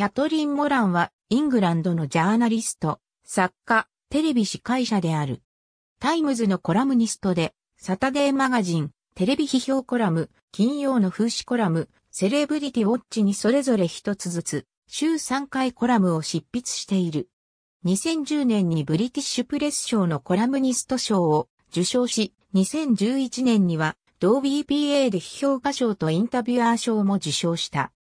キャトリン・モランは、イングランドのジャーナリスト、作家、テレビ司会者である。タイムズのコラムニストで、サタデーマガジン、テレビ批評コラム、金曜の風刺コラム、セレブリティウォッチにそれぞれ一つずつ、週3回コラムを執筆している。2010年にブリティッシュプレス賞のコラムニスト賞を受賞し、2011年には、同 BPA で批評家賞とインタビュアー賞も受賞した。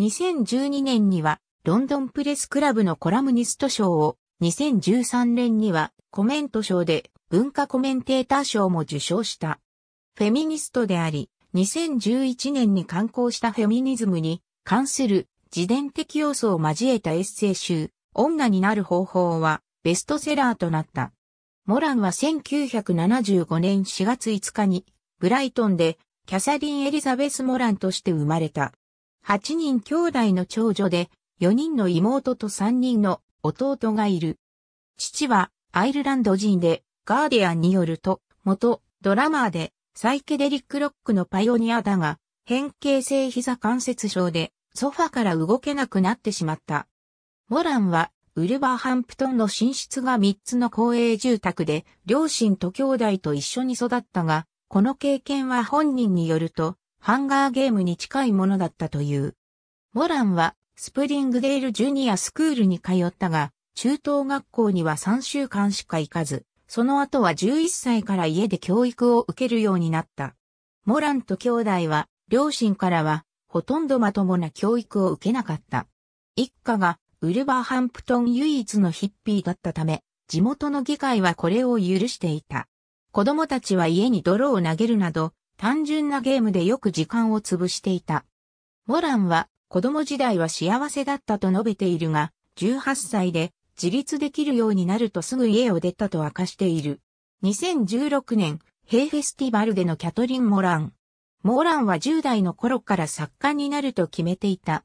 2012年にはロンドンプレスクラブのコラムニスト賞を、2013年にはコメント賞で文化コメンテーター賞も受賞した。フェミニストであり、2011年に刊行したフェミニズムに関する自伝的要素を交えたエッセイ集、女になる方法はベストセラーとなった。モランは1975年4月5日にブライトンでキャサリン・エリザベス・モランとして生まれた。8人兄弟の長女で、4人の妹と3人の弟がいる。父はアイルランド人で、ガーディアンによると、元ドラマーで、サイケデリックロックのパイオニアだが、変形性膝関節症で、ソファから動けなくなってしまった。モランは、ウルバーハンプトンの寝室が3つの公営住宅で、両親と兄弟と一緒に育ったが、この経験は本人によると、ハンガーゲームに近いものだったという。モランはスプリングデールジュニアスクールに通ったが、中等学校には3週間しか行かず、その後は11歳から家で教育を受けるようになった。モランと兄弟は、両親からは、ほとんどまともな教育を受けなかった。一家が、ウルバーハンプトン唯一のヒッピーだったため、地元の議会はこれを許していた。子供たちは家に泥を投げるなど、単純なゲームでよく時間を潰していた。モランは子供時代は幸せだったと述べているが、18歳で自立できるようになるとすぐ家を出たと明かしている。2016年、ヘイフェスティバルでのキャトリン・モラン。モランは10代の頃から作家になると決めていた。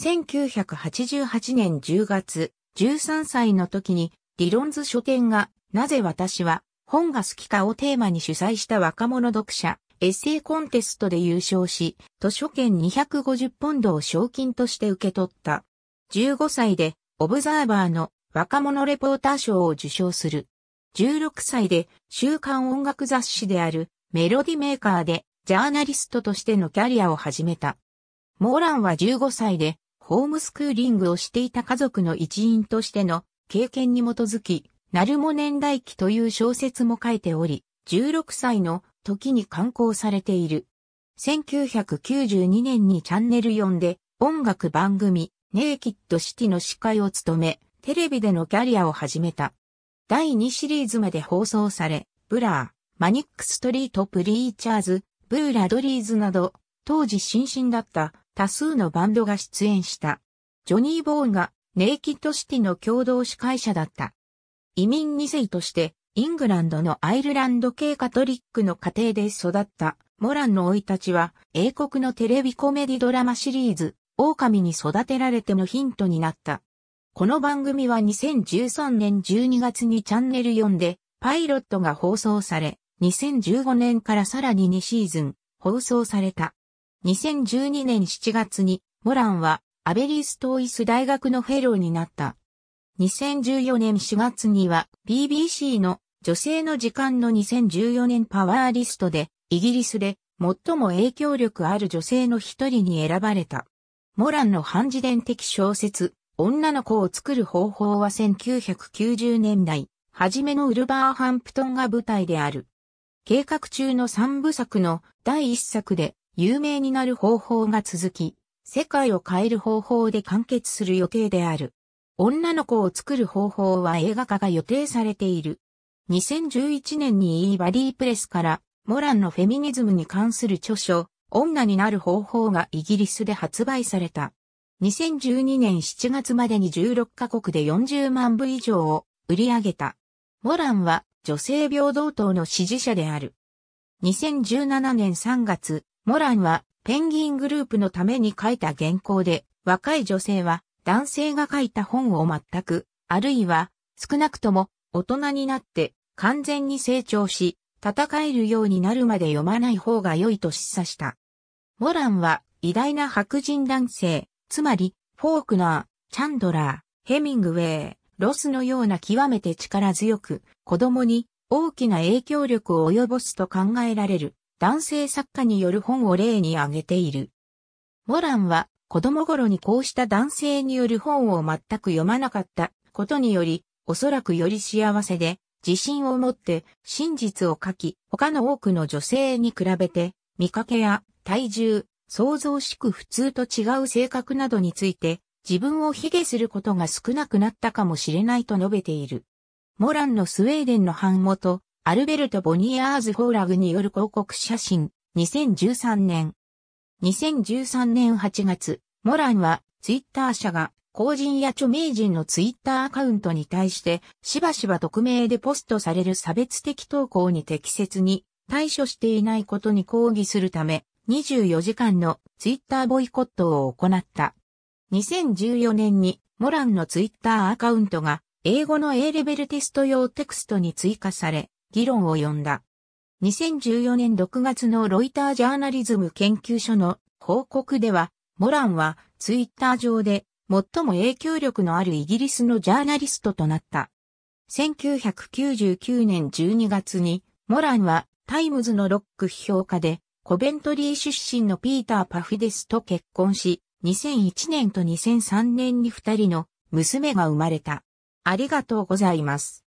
1988年10月、13歳の時に、ディロンズ書店が、なぜ私は本が好きかをテーマに主催した若者読者、エッセイコンテストで優勝し、図書券250ポンドを賞金として受け取った。15歳で、オブザーバーの若者レポーター賞を受賞する。16歳で、週刊音楽雑誌であるメロディメーカーで、ジャーナリストとしてのキャリアを始めた。モーランは15歳で、ホームスクーリングをしていた家族の一員としての経験に基づき、ナルモ年代記という小説も書いており、16歳の時に刊行されている。1992年にチャンネル4で音楽番組ネイキッドシティの司会を務め、テレビでのキャリアを始めた。第2シリーズまで放送され、ブラー、マニックストリートプリーチャーズ、ブーラドリーズなど、当時新進だった多数のバンドが出演した。ジョニー・ボーンがネイキッドシティの共同司会者だった。移民2世としてイングランドのアイルランド系カトリックの家庭で育ったモランの生い立ちは英国のテレビコメディドラマシリーズ狼に育てられてのヒントになった。この番組は2013年12月にチャンネル4でパイロットが放送され、2015年からさらに2シーズン放送された。2012年7月にモランはアベリストイス大学のフェローになった。2014年4月には BBC の女性の時間の2014年パワーリストで、イギリスで最も影響力ある女性の一人に選ばれた。モランの半自伝的小説、女の子を作る方法は1990年代、初めのウルバーハンプトンが舞台である。計画中の三部作の第一作で有名になる方法が続き、世界を変える方法で完結する予定である。女の子を作る方法は映画化が予定されている。2011年に E バディプレスから、モランのフェミニズムに関する著書、女になる方法がイギリスで発売された。2012年7月までに16カ国で40万部以上を売り上げた。モランは女性平等党の支持者である。2017年3月、モランはペンギングループのために書いた原稿で、若い女性は男性が書いた本を全く、あるいは少なくとも大人になって完全に成長し、戦えるようになるまで読まない方が良いと示唆した。モランは偉大な白人男性、つまりフォークナー、チャンドラー、ヘミングウェイ、ロスのような極めて力強く子供に大きな影響力を及ぼすと考えられる男性作家による本を例に挙げている。モランは子供頃にこうした男性による本を全く読まなかったことによりおそらくより幸せで、自信を持って真実を書き、他の多くの女性に比べて、見かけや体重、想像しく普通と違う性格などについて、自分を卑下することが少なくなったかもしれないと述べている。モランのスウェーデンの版元、アルベルト・ボニアーズ・フォーラグによる広告写真、2013年。2013年8月、モランは、ツイッター社が公人や著名人のツイッターアカウントに対して、しばしば匿名でポストされる差別的投稿に適切に対処していないことに抗議するため、24時間のツイッターボイコットを行った。2014年にモランのツイッターアカウントが英語の A レベルテスト用テクストに追加され、議論を呼んだ。2014年6月のロイタージャーナリズム研究所の報告では、モランはツイッター上で最も影響力のあるイギリスのジャーナリストとなった。1999年12月に、モランはタイムズのロック批評家で、コベントリー出身のピーター・パフィデスと結婚し、2001年と2003年に二人の娘が生まれた。ありがとうございます。